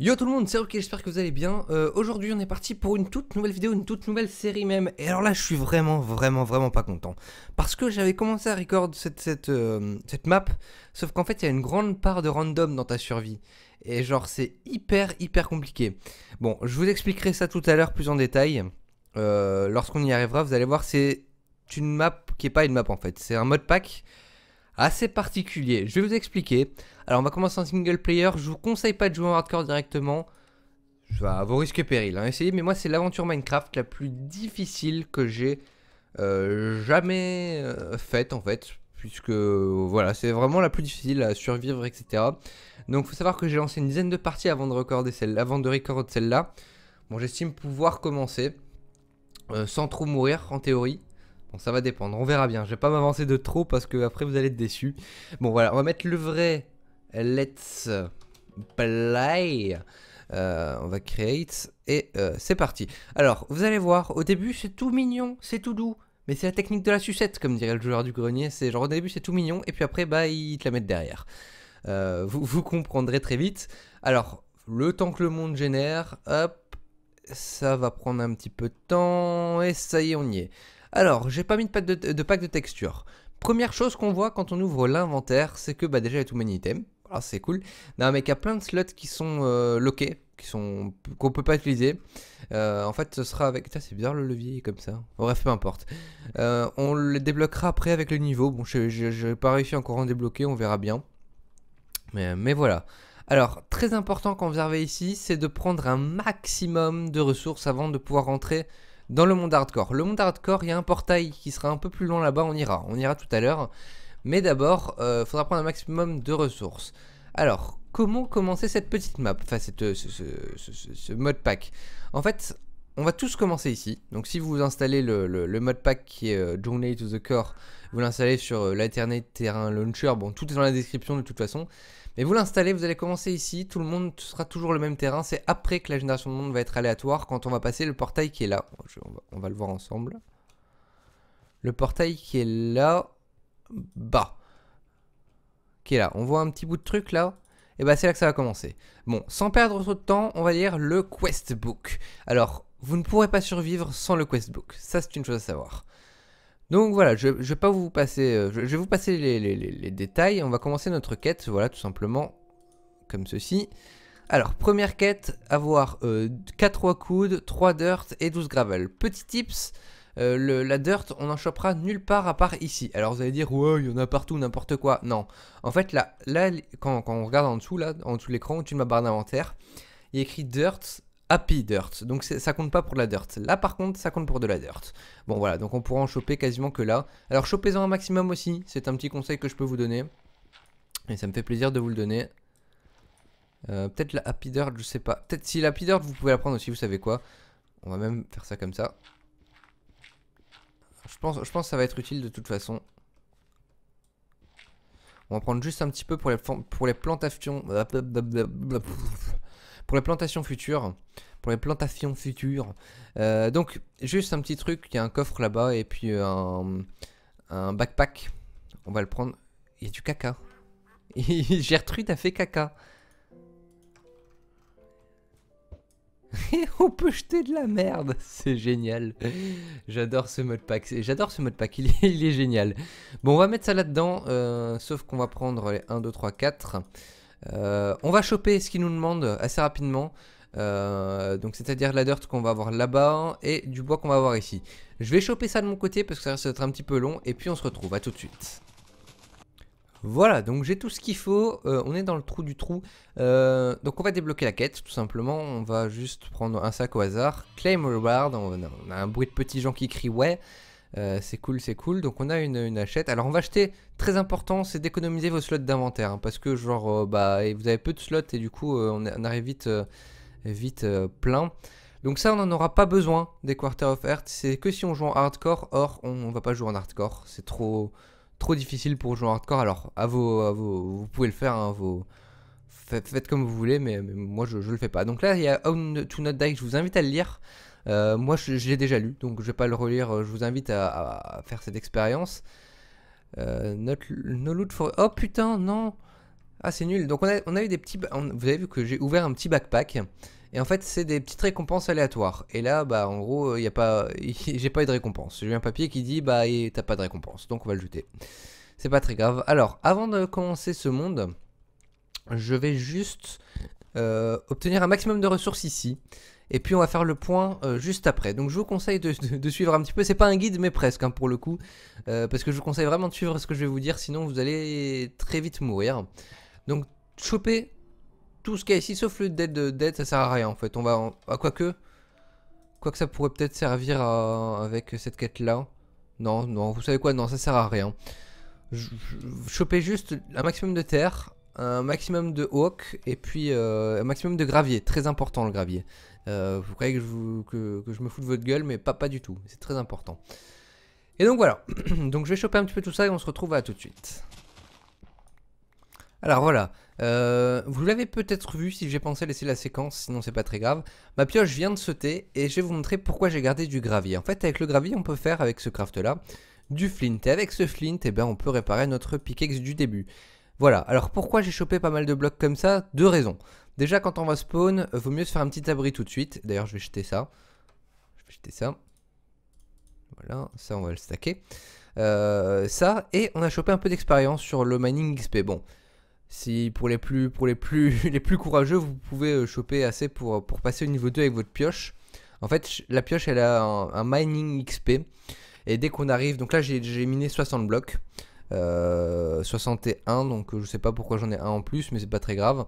Yo tout le monde, c'est Ok, j'espère que vous allez bien. Euh, aujourd'hui on est parti pour une toute nouvelle vidéo, une toute nouvelle série même. Et alors là je suis vraiment, vraiment, vraiment pas content. Parce que j'avais commencé à record cette, euh, cette, map, sauf qu'en fait il y a une grande part de random dans ta survie. Et genre c'est hyper, hyper compliqué. Bon, je vous expliquerai ça tout à l'heure plus en détail. Euh, lorsqu'on y arrivera, vous allez voir, c'est une map qui est pas une map en fait. C'est un mode pack assez particulier. Je vais vous expliquer. Alors on va commencer en single player. Je vous conseille pas de jouer en hardcore directement. je vos risques et périls, hein. essayez. Mais moi c'est l'aventure Minecraft la plus difficile que j'ai euh, jamais euh, faite en fait. Puisque voilà, c'est vraiment la plus difficile à survivre, etc. Donc faut savoir que j'ai lancé une dizaine de parties avant de recorder celle-là. celle Bon j'estime pouvoir commencer. Euh, sans trop mourir en théorie ça va dépendre, on verra bien. Je vais pas m'avancer de trop parce que après vous allez être déçus. Bon voilà, on va mettre le vrai Let's Play. Euh, on va create et euh, c'est parti. Alors, vous allez voir, au début c'est tout mignon, c'est tout doux. Mais c'est la technique de la sucette, comme dirait le joueur du grenier. C'est genre au début c'est tout mignon et puis après bah ils te la mettent derrière. Euh, vous, vous comprendrez très vite. Alors, le temps que le monde génère, hop, ça va prendre un petit peu de temps, et ça y est, on y est. Alors, j'ai pas mis de pack de, de texture. Première chose qu'on voit quand on ouvre l'inventaire, c'est que bah, déjà il y a tout mon item. c'est cool. Non mais il y a plein de slots qui sont euh, loqués, qui sont qu'on peut pas utiliser. Euh, en fait, ce sera avec. ça. c'est bizarre le levier comme ça. Bref, peu importe. Euh, on le débloquera après avec le niveau. Bon, je n'ai pas réussi encore à en débloquer, on verra bien. Mais, mais voilà. Alors, très important quand vous arrivez ici, c'est de prendre un maximum de ressources avant de pouvoir rentrer dans le monde hardcore. Le monde hardcore, il y a un portail qui sera un peu plus loin là-bas, on ira, on ira tout à l'heure. Mais d'abord, il euh, faudra prendre un maximum de ressources. Alors, comment commencer cette petite map, enfin cette, euh, ce, ce, ce, ce mode pack En fait, on va tous commencer ici. Donc si vous installez le, modpack qui est euh, Journey to the Core, vous l'installez sur euh, l'internet Terrain Launcher, bon tout est dans la description de toute façon. Mais vous l'installez, vous allez commencer ici, tout le monde sera toujours le même terrain, c'est après que la génération de monde va être aléatoire quand on va passer le portail qui est là. on, va, le voir ensemble. Le portail qui est là, bas, qui est là. On voit un petit bout de truc là, et eh bah ben, c'est là que ça va commencer. Bon, sans perdre trop de temps, on va lire le Quest Book. Alors, vous ne pourrez pas survivre sans le questbook. Ça, c'est une chose à savoir. Donc voilà, je, vais pas vous passer, euh, je, vais vous passer les, détails. On va commencer notre quête, voilà, tout simplement comme ceci. Alors, première quête, avoir 4 euh, 4 coudes, 3 dirt et 12 gravel. Petit tips, euh, la dirt, on n'en chopera nulle part à part ici. Alors vous allez dire, ouais, il y en a partout, n'importe quoi. Non. En fait, là, là quand, quand on regarde en dessous, là, en dessous de l'écran, au-dessus de ma barre d'inventaire, il y a écrit dirt Happy Dirt. Donc ça compte pas pour de la dirt. Là par contre, ça compte pour de la dirt. Bon voilà, donc on pourra en choper quasiment que là. Alors chopez-en un maximum aussi, c'est un petit conseil que je peux vous donner. Et ça me fait plaisir de vous le donner. Euh, peut-être la Happy Dirt, je sais pas. Peut-être si la Happy Dirt, vous pouvez la prendre aussi, vous savez quoi. On va même faire ça comme ça. Je pense, je pense que ça va être utile de toute façon. On va prendre juste un petit peu pour les, pour les plantations pour les plantations futures. Pour les plantations futures. Euh, donc, juste un petit truc, il y a un coffre là-bas et puis euh, un, un, backpack. On va le prendre. Il y a du caca. Gertrude a fait caca. on peut jeter de la merde. C'est génial. J'adore ce mode pack. J'adore ce mode pack. Il est, génial. Bon, on va mettre ça là-dedans. Euh, sauf qu'on va prendre les 1, 2, 3, 4. Euh, on va choper ce qu'il nous demande assez rapidement. Euh, donc c'est-à-dire la dirt qu'on va avoir là-bas et du bois qu'on va avoir ici. Je vais choper ça de mon côté parce que ça risque d'être un petit peu long et puis on se retrouve, à tout de suite. Voilà, donc j'ai tout ce qu'il faut, euh, on est dans le trou du trou, donc on va débloquer la quête tout simplement, on va juste prendre un sac au hasard, claim reward, on a, un bruit de petits gens qui crient ouais, euh, c'est cool, c'est cool. Donc on a une, une, achète. Alors on va acheter, très important, c'est d'économiser vos slots d'inventaire. Hein, parce que genre, euh, bah, vous avez peu de slots et du coup euh, on, arrive vite, vite plein. Donc ça on n'en aura pas besoin des Quarter of Heart. C'est que si on joue en hardcore. Or on, va pas jouer en hardcore. C'est trop, trop difficile pour jouer en hardcore. Alors à vous pouvez le faire, hein, Faites, comme vous voulez, mais, moi je, ne le fais pas. Donc là il y a Own to Not Die, je vous invite à le lire. Euh, moi, je, l'ai déjà lu, donc je vais pas le relire. Euh, je vous invite à, faire cette expérience. Euh, Oh putain, non Ah, c'est nul. Donc on a, eu des petits... vous avez vu que j'ai ouvert un petit backpack. Et en fait, c'est des petites récompenses aléatoires. Et là, bah, en gros, il euh, a pas... j'ai pas eu de récompense. J'ai eu un papier qui dit, bah, t'as pas de récompense. Donc on va le jeter. C'est pas très grave. Alors, avant de commencer ce monde, je vais juste... obtenir un maximum de ressources ici. Et puis on va faire le point euh, juste après. Donc je vous conseille de, suivre un petit peu. C'est pas un guide, mais presque hein, pour le coup. Euh, parce que je vous conseille vraiment de suivre ce que je vais vous dire, sinon vous allez très vite mourir. Donc choper tout ce qu'il y a ici, sauf le dead euh, dead, ça sert à rien en fait. On va à ah, quoi que. Quoi que ça pourrait peut-être servir avec cette quête là. Non, non, vous savez quoi Non, ça sert à rien. choper juste un maximum de terre, un maximum de hawk et puis un maximum de gravier. Très important le gravier. Euh, vous croyez que je, me fous de votre gueule, mais pas, du tout. C'est très important. Et donc voilà. donc je vais choper un petit peu tout ça et on se retrouve à tout de suite. Alors voilà, euh, vous l'avez peut-être vu si j'ai pensé laisser la séquence, sinon c'est pas très grave. Ma pioche vient de sauter et je vais vous montrer pourquoi j'ai gardé du gravier. En fait avec le gravier on peut faire avec ce craft là du flint. Et avec ce flint eh ben, on peut réparer notre pickaxe du début. Voilà, alors pourquoi j'ai chopé pas mal de blocs comme ça Deux raisons. Déjà, quand on va spawn, euh, vaut mieux se faire un petit abri tout de suite. D'ailleurs, je vais jeter ça. Je vais jeter ça. Voilà, ça, on va le stacker. Euh, ça, et on a chopé un peu d'expérience sur le mining XP. Bon, si pour les plus, pour les plus, les plus courageux, vous pouvez euh, choper assez pour, pour passer au niveau 2 avec votre pioche. En fait, la pioche, elle a un, mining XP. Et dès qu'on arrive, donc là, j'ai miné 60 blocs. 61, donc je sais pas pourquoi j'en ai un en plus, mais c'est pas très grave.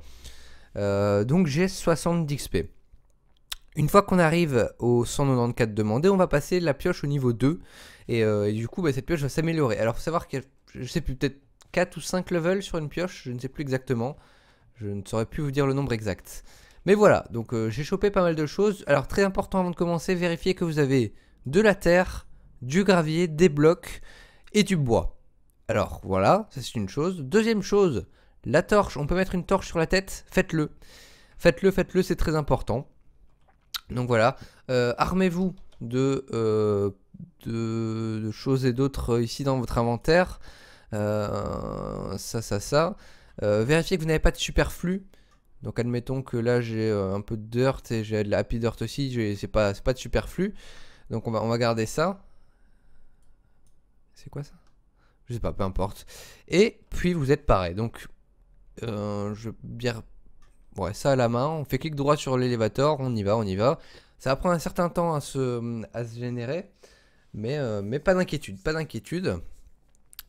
Euh, donc j'ai 60 d'XP. Une fois qu'on arrive au 194 demandé, on va passer la pioche au niveau 2. Euh, et, du coup, bah, cette pioche va s'améliorer. Alors, faut savoir qu'il y je sais peut-être 4 ou 5 levels sur une pioche, je ne sais plus exactement. Je ne saurais plus vous dire le nombre exact. Mais voilà, donc euh, j'ai chopé pas mal de choses. Alors, très important avant de commencer, vérifiez que vous avez de la terre, du gravier, des blocs et du bois. Alors, voilà, ça c'est une chose. Deuxième chose, la torche, on peut mettre une torche sur la tête, faites-le. Faites-le, faites-le, c'est très important. Donc voilà, euh, armez-vous euh, de, de, choses et d'autres euh, ici dans votre inventaire. ça, ça, ça. vérifiez que vous n'avez pas de superflu. Donc admettons que là j'ai un peu de dirt et j'ai de la happy dirt aussi, c'est pas, pas de superflu. Donc on va, on va garder ça. C'est quoi ça Je sais pas, peu importe. Et puis vous êtes pareil. Donc euh, je bien. Ouais, ça à la main. On fait clic droit sur l'élévateur, on y va, on y va. Ça va un certain temps à se, à se générer, mais, euh, mais pas d'inquiétude, pas d'inquiétude.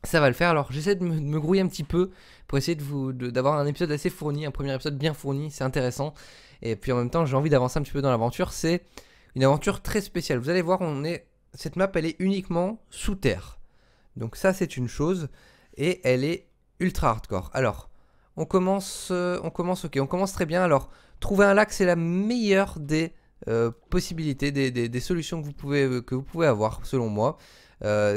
Ça va le faire. Alors j'essaie de me, grouiller un petit peu pour essayer d'avoir de d'avoir un épisode assez fourni, un premier épisode bien fourni, c'est intéressant. Et puis en même temps, j'ai envie d'avancer un petit peu dans l'aventure. C'est une aventure très spéciale. Vous allez voir, on est cette map, elle est uniquement sous terre. Donc ça, c'est une chose. Et elle est ultra hardcore. Alors, on commence, euh, on commence, ok, on commence très bien. Alors, trouver un lac, c'est la meilleure des euh, possibilités, des, solutions que vous pouvez, euh, que vous pouvez avoir, selon moi.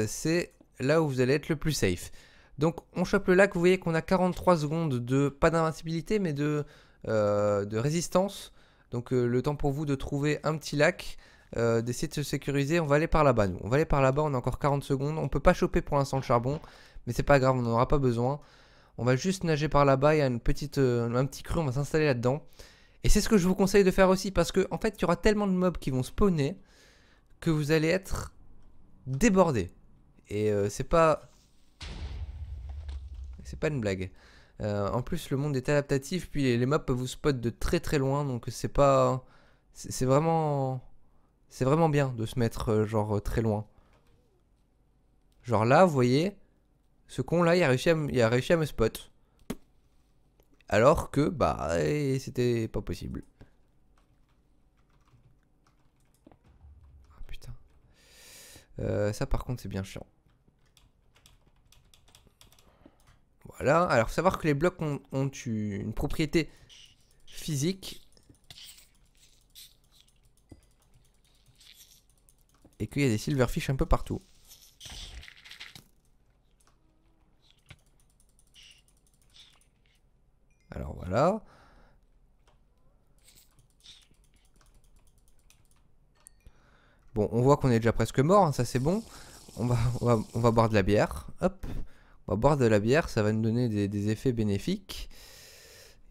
c'est là où vous allez être le plus safe. Donc, on chope le lac, vous voyez qu'on a 43 secondes de, pas d'invincibilité, mais de, de résistance. Donc, le temps pour vous de trouver un petit lac. d'essayer de se sécuriser. On va aller par là-bas, On va aller par là-bas, on a encore 40 secondes. On peut pas choper pour l'instant le charbon, mais c'est pas grave, on n'en aura pas besoin. On va juste nager par là-bas, il y a une petite, euh, un petit creux, on va s'installer là-dedans. Et c'est ce que je vous conseille de faire aussi parce que en fait, il y aura tellement de mobs qui vont spawner que vous allez être débordé. Et euh, c'est pas c'est pas une blague. Euh, en plus, le monde est adaptatif, puis les, mobs peuvent vous spot de très très loin, donc c'est pas c'est vraiment c'est vraiment bien de se mettre genre très loin. Genre là, vous voyez, ce con-là, il, a réussi à me spot. Alors que, bah, eh, c'était pas possible. Ah putain. Euh, ça, par contre, c'est bien chiant. Voilà. Alors, faut savoir que les blocs ont, ont une propriété physique. Et qu'il y a des silverfish un peu partout. Alors voilà. Bon, on voit qu'on est déjà presque mort, hein, ça c'est bon. On va, boire de la bière. Hop, on va boire de la bière, ça va nous donner des, effets bénéfiques.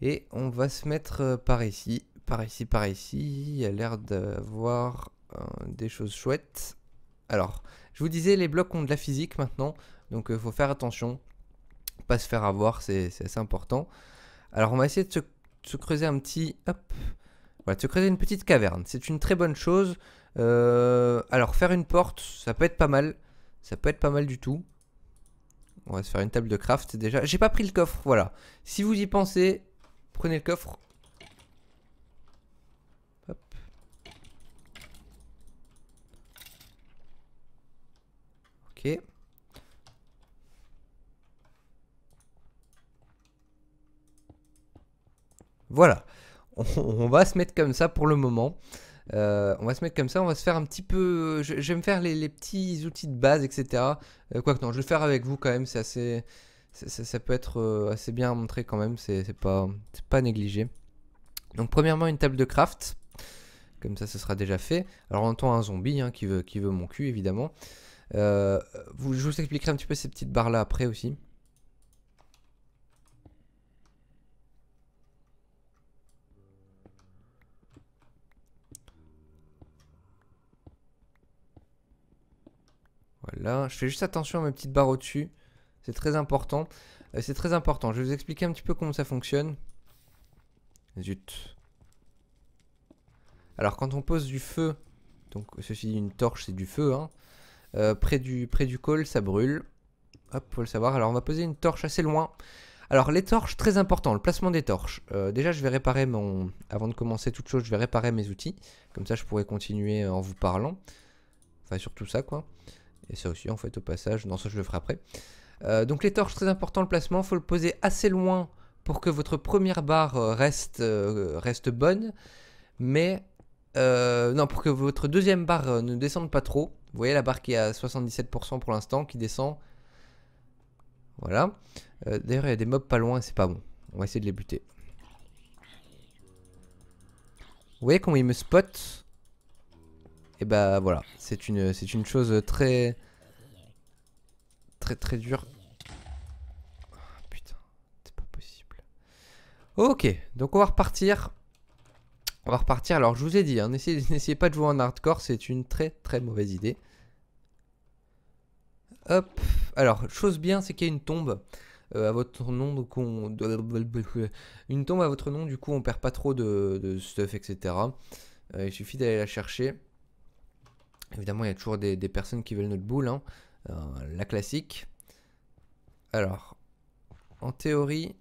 Et on va se mettre euh, par ici, par ici, par ici. Il y a l'air d'avoir euh, des choses chouettes. Alors, je vous disais, les blocs ont de la physique maintenant, donc il euh, faut faire attention. Pas se faire avoir, c'est important. Alors on va essayer de se, creuser un petit... Hop. Voilà, de se creuser une petite caverne. C'est une très bonne chose. Euh, alors faire une porte, ça peut être pas mal. Ça peut être pas mal du tout. On va se faire une table de craft déjà. J'ai pas pris le coffre, voilà. Si vous y pensez, prenez le coffre. Hop. Ok. Voilà, on, va se mettre comme ça pour le moment. Euh, on va se mettre comme ça, on va se faire un petit peu... Je, vais me faire les, petits outils de base, etc. Quoi euh, Quoique non, je vais le faire avec vous quand même, c'est assez... Ça, peut être euh, assez bien à montrer quand même, c'est pas, pas négligé. Donc premièrement une table de craft, comme ça ce sera déjà fait. Alors on entend un zombie hein, qui, veut, qui veut mon cul évidemment. vous, je vous expliquerai un petit peu ces petites barres là après aussi. Là, je fais juste attention à mes petites barres au-dessus. C'est très important. Euh, c'est très important. Je vais vous expliquer un petit peu comment ça fonctionne. Zut. Alors quand on pose du feu, donc ceci dit une torche c'est du feu, hein, euh, près, du, près du col ça brûle. Hop, faut le savoir. Alors on va poser une torche assez loin. Alors les torches, très important, le placement des torches. Euh, déjà je vais réparer mon... Avant de commencer toute chose, je vais réparer mes outils. Comme ça je pourrais continuer en vous parlant. Enfin surtout ça quoi. Et ça aussi, en fait, au passage, non, ça je le ferai après. Euh, donc les torches, très important le placement, Il faut le poser assez loin pour que votre première barre euh, euh, reste, bonne, mais non, pour que votre deuxième barre ne descende pas trop. Vous voyez la barre qui est à 77% pour l'instant, qui descend. Voilà. D'ailleurs, il y a des mobs pas loin, c'est pas bon. On va essayer de les buter. Vous voyez comment ils me spotent et bah voilà, c'est une, c'est une chose très, très très dure. Ah, putain, c'est pas possible. Ok, donc on va repartir. On va repartir. Alors je vous ai dit, hein, n'essayez pas de jouer en hardcore, c'est une très très mauvaise idée. Hop. Alors, chose bien, c'est qu'il y a une tombe euh, à votre nom, donc on... Une tombe à votre nom, du coup, on perd pas trop de, de stuff, etc. Euh, il suffit d'aller la chercher. Évidemment, il y a toujours des, personnes qui veulent notre boule, hein. euh, la classique. Alors, en théorie,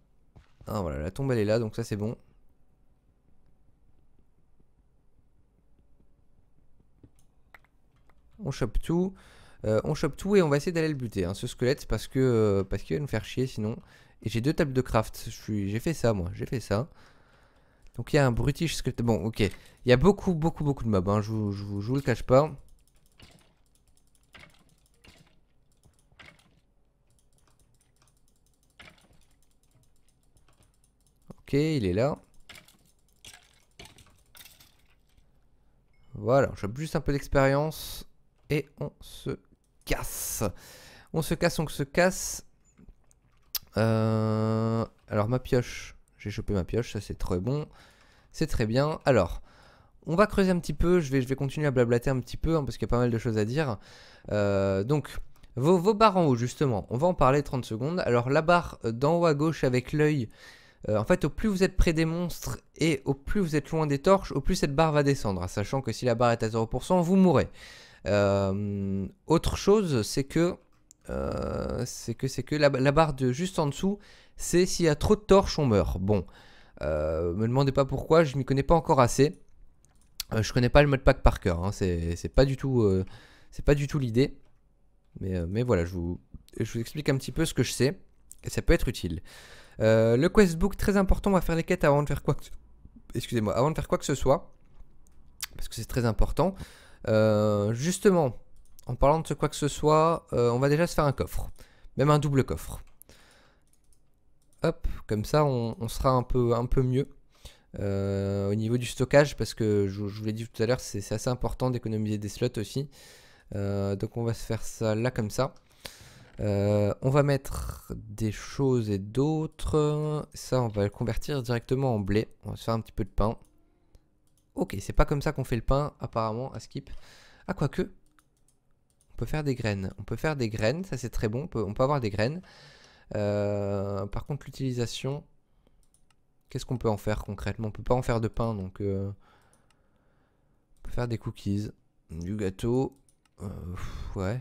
ah, voilà, la tombe elle est là, donc ça c'est bon. On chope tout. Euh, on chope tout et on va essayer d'aller le buter, hein, ce squelette, parce que euh, parce qu'il va nous faire chier sinon. Et j'ai deux tables de craft. J'ai fait ça, moi. J'ai fait ça. Donc il y a un brutish squelette. Bon, ok. Il y a beaucoup, beaucoup, beaucoup de mobs. Hein. je, je, vous, le cache pas. Ok, il est là. Voilà, j'ai juste un peu d'expérience. Et on se casse. On se casse, on se casse. Euh, alors ma pioche, j'ai chopé ma pioche, ça c'est très bon. C'est très bien. Alors, on va creuser un petit peu, je vais, je vais continuer à blablater un petit peu, hein, parce qu'il y a pas mal de choses à dire. Euh, donc, vos, vos, barres en haut, justement, on va en parler 30 secondes. Alors, la barre d'en haut à gauche avec l'œil, euh, en fait, au plus vous êtes près des monstres et au plus vous êtes loin des torches, au plus cette barre va descendre, sachant que si la barre est à 0%, vous mourrez. Euh, autre chose, c'est que, euh, c'est que, c'est que la, barre de juste en dessous, c'est s'il y a trop de torches, on meurt. Bon, me demandez pas pourquoi, je m'y connais pas encore assez. je connais pas le pack par cœur, hein, c'est pas du tout, c'est pas du tout l'idée. Mais, voilà, je vous, je vous explique un petit peu ce que je sais, et ça peut être utile. Euh, le questbook, très important, on va faire les quêtes avant de faire quoi que, excusez-moi, avant de faire quoi que ce soit, parce que c'est très important. Euh, justement, en parlant de ce quoi que ce soit, euh, on va déjà se faire un coffre, même un double coffre. Hop, comme ça on, sera un peu, un peu mieux au niveau du stockage, parce que je vous l'ai dit tout à l'heure, c'est assez important d'économiser des slots aussi. donc on va se faire ça là comme ça. Euh, on va mettre des choses et d'autres. Ça, on va le convertir directement en blé. On va se faire un petit peu de pain. Ok, c'est pas comme ça qu'on fait le pain, apparemment, à Skip. Ah, quoique, on peut faire des graines. On peut faire des graines, ça c'est très bon. On peut, avoir des graines. Euh, par contre, l'utilisation, qu'est-ce qu'on peut en faire concrètement On peut pas en faire de pain, donc... Euh, on peut faire des cookies, du gâteau. ouais,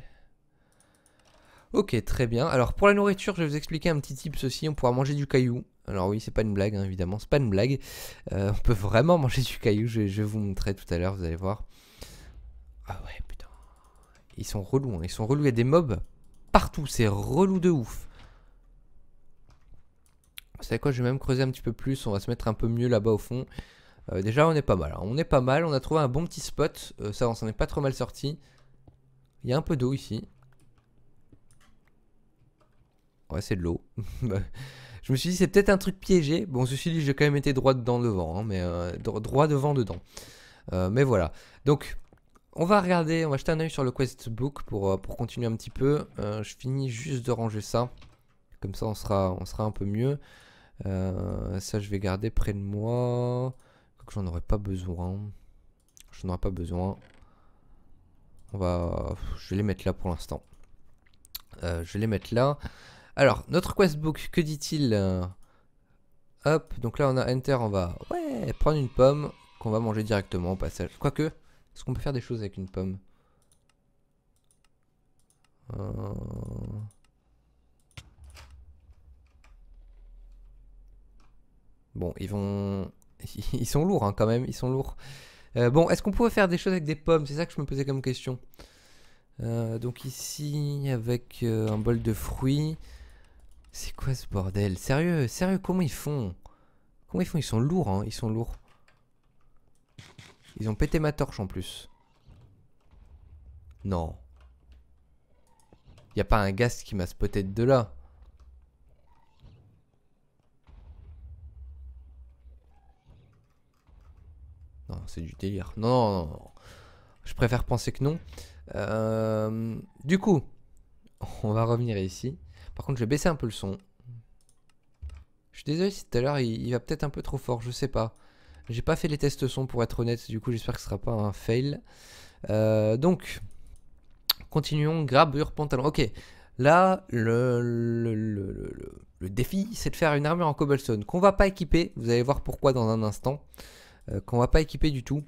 Ok, très bien. Alors pour la nourriture, je vais vous expliquer un petit tip ceci. On pourra manger du caillou. Alors oui, c'est pas une blague, hein, évidemment, c'est pas une blague. Euh, on peut vraiment manger du caillou. Je, vais vous montrer tout à l'heure, vous allez voir. Ah ouais, putain. Ils sont relous, hein. ils sont relous. Il y a des mobs partout, c'est relou de ouf. vous savez quoi, je vais même creuser un petit peu plus. On va se mettre un peu mieux là-bas au fond. Euh, déjà, on est pas mal. Hein. On est pas mal. On a trouvé un bon petit spot. Euh, ça, on s'en est pas trop mal sorti. Il y a un peu d'eau ici. Ouais, c'est de l'eau. Bah, je me suis dit, c'est peut-être un truc piégé. Bon, suis dit, j'ai quand même été droit dedans devant, hein, mais euh, droit devant dedans. Euh, mais voilà. Donc, on va regarder, on va jeter un oeil sur le quest book pour, euh, pour continuer un petit peu. je finis juste de ranger ça. Comme ça, on sera, on sera un peu mieux. ça, je vais garder près de moi. j'en aurais pas besoin. Je n'aurai pas besoin. On va... Je vais les mettre là pour l'instant. je vais les mettre là. Alors, notre questbook, que dit-il euh, Hop, donc là on a Enter, on va ouais, prendre une pomme qu'on va manger directement au passage. Quoique, est-ce qu'on peut faire des choses avec une pomme euh. Bon, ils vont... Ils sont lourds hein, quand même, ils sont lourds. Euh, bon, est-ce qu'on pouvait faire des choses avec des pommes C'est ça que je me posais comme question. donc ici, avec un bol de fruits... C'est quoi ce bordel Sérieux, sérieux, comment ils font Comment ils font Ils sont lourds, hein, ils sont lourds. Ils ont pété ma torche en plus. Non. Y a pas un gaz qui m'a spoté de là. Non, c'est du délire. Non, non, non, Je préfère penser que non. Euh, du coup, on va revenir ici. Par contre, je vais baisser un peu le son. Je suis désolé si tout à l'heure il, va peut-être un peu trop fort, je sais pas. J'ai pas fait les tests son pour être honnête, du coup j'espère que ce sera pas un fail. Euh, donc, continuons, grabure, pantalon. Ok, là, le, défi, c'est de faire une armure en cobblestone qu'on va pas équiper. Vous allez voir pourquoi dans un instant. Euh, qu'on va pas équiper du tout.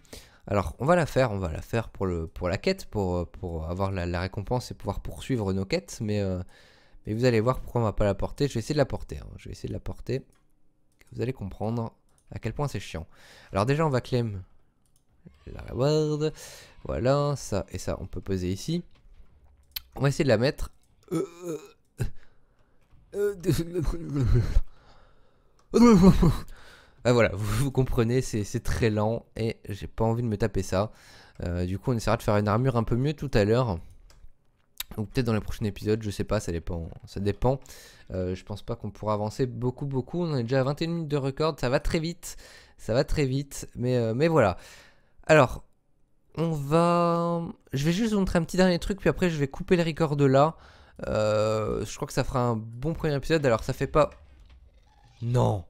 Alors, on va la faire, on va la faire pour, le, pour la quête, pour, pour avoir la, récompense et pouvoir poursuivre nos quêtes, mais... Euh, mais vous allez voir pourquoi on va pas la porter. Je vais essayer de la porter. Hein. Je vais essayer de la porter. Vous allez comprendre à quel point c'est chiant. Alors déjà, on va claim la reward. Voilà, ça et ça, on peut poser ici. On va essayer de la mettre. Ah voilà, vous, comprenez, c'est très lent et j'ai pas envie de me taper ça. Euh, du coup, on essaiera de faire une armure un peu mieux tout à l'heure. Donc peut-être dans les prochains épisodes, je sais pas, ça dépend. Ça dépend. Euh, je pense pas qu'on pourra avancer beaucoup, beaucoup. On est déjà à 21 minutes de record, ça va très vite. Ça va très vite, mais, euh, mais voilà. Alors, on va. Je vais juste vous montrer un petit dernier truc, puis après je vais couper le record de là. Euh, je crois que ça fera un bon premier épisode. Alors, ça fait pas. Non!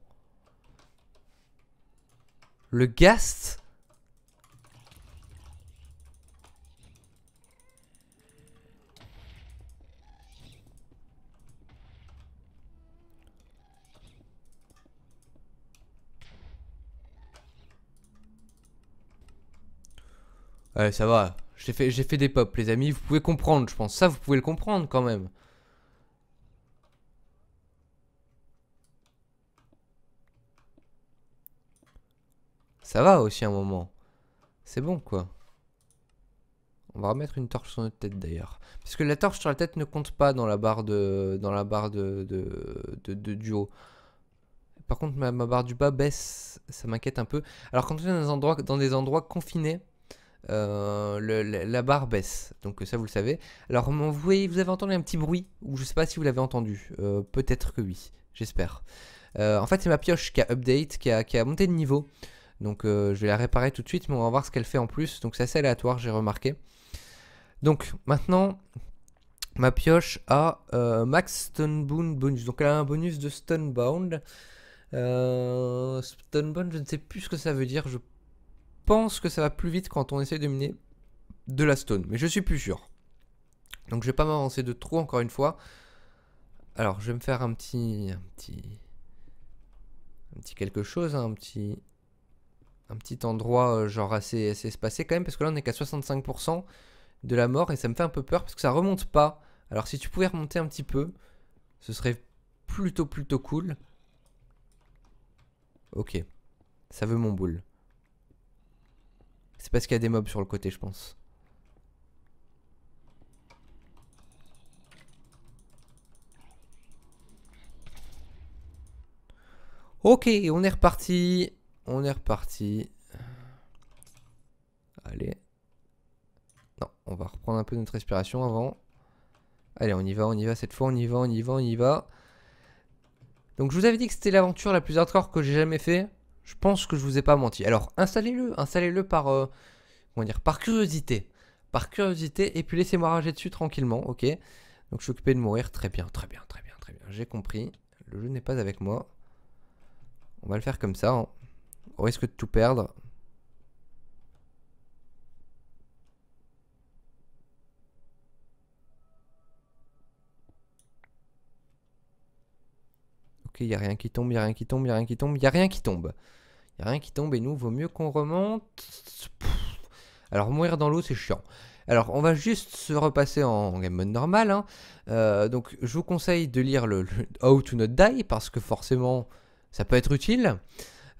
Le Gast Ouais, ça va. J'ai fait, fait des pops, les amis. Vous pouvez comprendre, je pense. Ça, vous pouvez le comprendre quand même. Ça va aussi un moment. C'est bon, quoi. On va remettre une torche sur notre tête d'ailleurs. Parce que la torche sur la tête ne compte pas dans la barre de. dans la barre de. de, de, Par contre ma, barre du bas baisse, ça m'inquiète un peu. Alors quand on est dans des endroits, dans des endroits confinés, euh, la, barre baisse. Donc ça, vous le savez. Alors, vous avez, vous avez entendu un petit bruit, ou je sais pas si vous l'avez entendu. Euh, peut-être que oui, j'espère. Euh, en fait, c'est ma pioche qui a update, qui a, monté de niveau. Donc je vais la réparer tout de suite, mais on va voir ce qu'elle fait en plus. Donc c'est assez aléatoire, j'ai remarqué. Donc maintenant, ma pioche a max stunbound bonus. Donc elle a un bonus de stonebound Euh, je ne sais plus ce que ça veut dire. Je pense que ça va plus vite quand on essaye de miner de la stone, mais je suis plus sûr. Donc je vais pas m'avancer de trop encore une fois. Alors je vais me faire un petit, un petit, un petit quelque chose, un petit, un petit endroit euh, genre assez, assez espacé quand même, parce que là on est qu'à 65% de la mort et ça me fait un peu peur parce que ça remonte pas. Alors si tu pouvais remonter un petit peu, ce serait plutôt plutôt cool. Ok, ça veut mon boule. C'est parce qu'il y a des mobs sur le côté, je pense. Ok, on est reparti. On est reparti. Allez. Non, on va reprendre un peu notre respiration avant. Allez, on y va, on y va cette fois, on y va, on y va, on y va. Donc je vous avais dit que c'était l'aventure la plus hardcore que j'ai jamais fait. Je pense que je vous ai pas menti. Alors installez-le, installez-le par, euh, comment dire, par curiosité. Par curiosité, et puis laissez-moi rager dessus tranquillement, ok Donc je suis occupé de mourir, très bien, très bien, très bien, très bien. J'ai compris, le jeu n'est pas avec moi. On va le faire comme ça, on hein. risque de tout perdre. il n'y a rien qui tombe, il n'y a rien qui tombe, il n'y a rien qui tombe, il n'y a rien qui tombe. Il a rien qui tombe et nous, vaut mieux qu'on remonte. Alors mourir dans l'eau, c'est chiant. Alors on va juste se repasser en game mode normal. Hein. Euh, donc je vous conseille de lire le, How to Not Die parce que forcément ça peut être utile.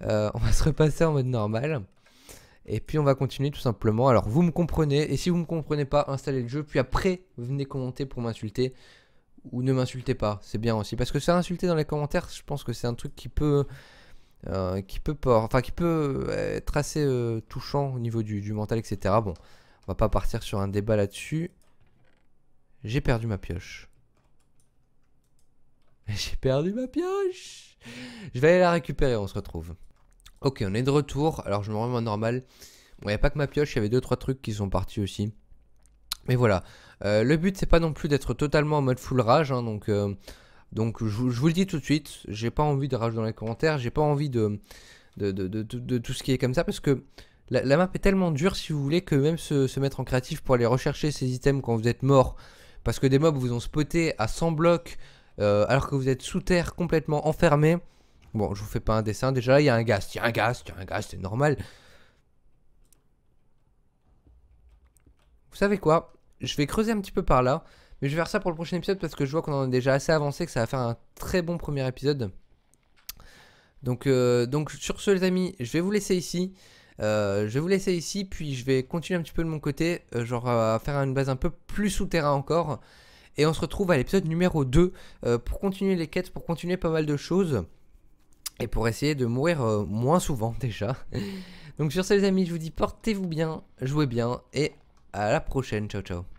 Euh, on va se repasser en mode normal. Et puis on va continuer tout simplement. Alors vous me comprenez, et si vous ne me comprenez pas, installez le jeu, puis après venez commenter pour m'insulter ou ne m'insultez pas, c'est bien aussi. Parce que ça insulter dans les commentaires, je pense que c'est un truc qui peut, euh, qui peut enfin qui peut être assez euh, touchant au niveau du, mental, etc. Bon, on va pas partir sur un débat là-dessus. J'ai perdu ma pioche. J'ai perdu ma pioche. Je vais aller la récupérer, on se retrouve. Ok, on est de retour. Alors je me remets normal. Bon, il n'y a pas que ma pioche, il y avait deux trois trucs qui sont partis aussi. Mais voilà, euh, le but c'est pas non plus d'être totalement en mode full rage, hein, donc, euh, donc je, vous le dis tout de suite, j'ai pas envie de rage dans les commentaires, j'ai pas envie de de, tout ce qui est comme ça, parce que la, map est tellement dure si vous voulez que même se, mettre en créatif pour aller rechercher ces items quand vous êtes mort, parce que des mobs vous ont spoté à 100 blocs, euh, alors que vous êtes sous terre complètement enfermé. Bon, je vous fais pas un dessin, déjà là il y a un gaz, il y a un gaz, il y a un gaz, c'est normal. Vous savez quoi Je vais creuser un petit peu par là. Mais je vais faire ça pour le prochain épisode parce que je vois qu'on en est déjà assez avancé, que ça va faire un très bon premier épisode. Donc, euh, donc sur ce les amis, je vais vous laisser ici. Euh, je vais vous laisser ici, puis je vais continuer un petit peu de mon côté, euh, genre à faire une base un peu plus souterrain encore. Et on se retrouve à l'épisode numéro 2 pour continuer les quêtes, pour continuer pas mal de choses. Et pour essayer de mourir moins souvent déjà. donc sur ce les amis, je vous dis portez-vous bien, jouez bien et à la prochaine. Ciao, ciao.